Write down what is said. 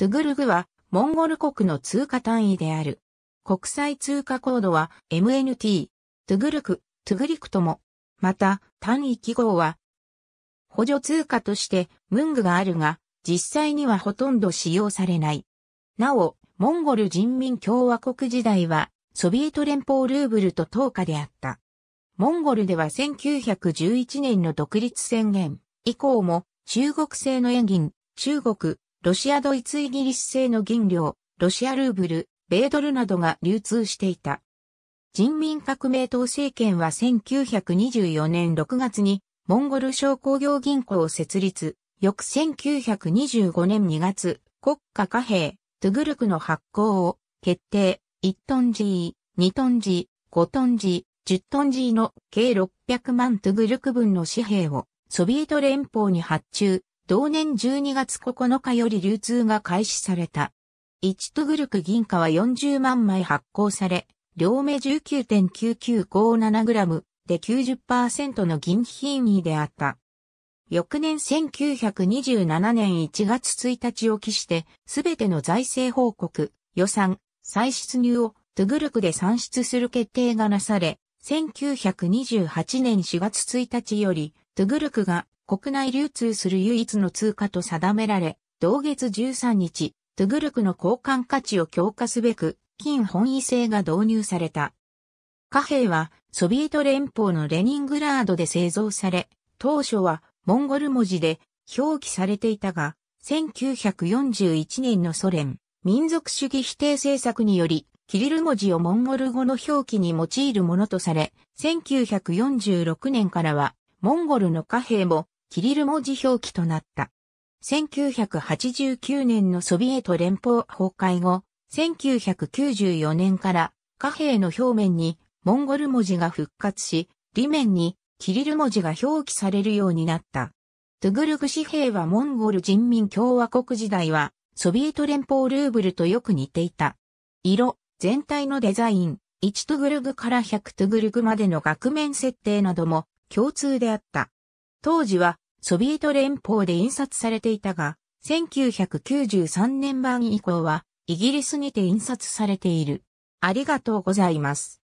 トゥグルグは、モンゴル国の通貨単位である。国際通貨コードは MNT、トゥグルク、トゥグリクとも。また、単位記号は、補助通貨としてムングがあるが、実際にはほとんど使用されない。なお、モンゴル人民共和国時代は、ソビエト連邦ルーブルと等価であった。モンゴルでは1911年の独立宣言以降も、中国製の円銀、中国、ロシアドイツイギリス製の銀両、ロシアルーブル、米ドルなどが流通していた。人民革命党政権は1924年6月にモンゴル商工業銀行を設立、翌1925年2月、国家貨幣、トゥグルクの発行を決定、1トン G、2トン G、5トン G、10トン G の計600万トゥグルク分の紙幣をソビエト連邦に発注、同年12月9日より流通が開始された。1トグルク銀貨は40万枚発行され、両目 19.9957g で90%の銀品位であった。翌年1927年1月1日を期して、すべての財政報告、予算、再出入をトゥグルクで算出する決定がなされ、1928年4月1日より、トゥグルクが国内流通する唯一の通貨と定められ、同月13日、トゥグルクの交換価値を強化すべく、金本位制が導入された。貨幣は、ソビエト連邦のレニングラードで製造され、当初は、モンゴル文字で表記されていたが、1941年のソ連、民族主義否定政策により、キリル文字をモンゴル語の表記に用いるものとされ、1946年からは、モンゴルの貨幣もキリル文字表記となった。1989年のソビエト連邦崩壊後、1994年から貨幣の表面にモンゴル文字が復活し、裏面にキリル文字が表記されるようになった。トゥグルグ紙幣はモンゴル人民共和国時代はソビエト連邦ルーブルとよく似ていた。色、全体のデザイン、1トゥグルグから100トゥグルグまでの額面設定なども共通であった。当時はソビエト連邦で印刷されていたが、1993年版以降はイギリスにて印刷されている。ありがとうございます。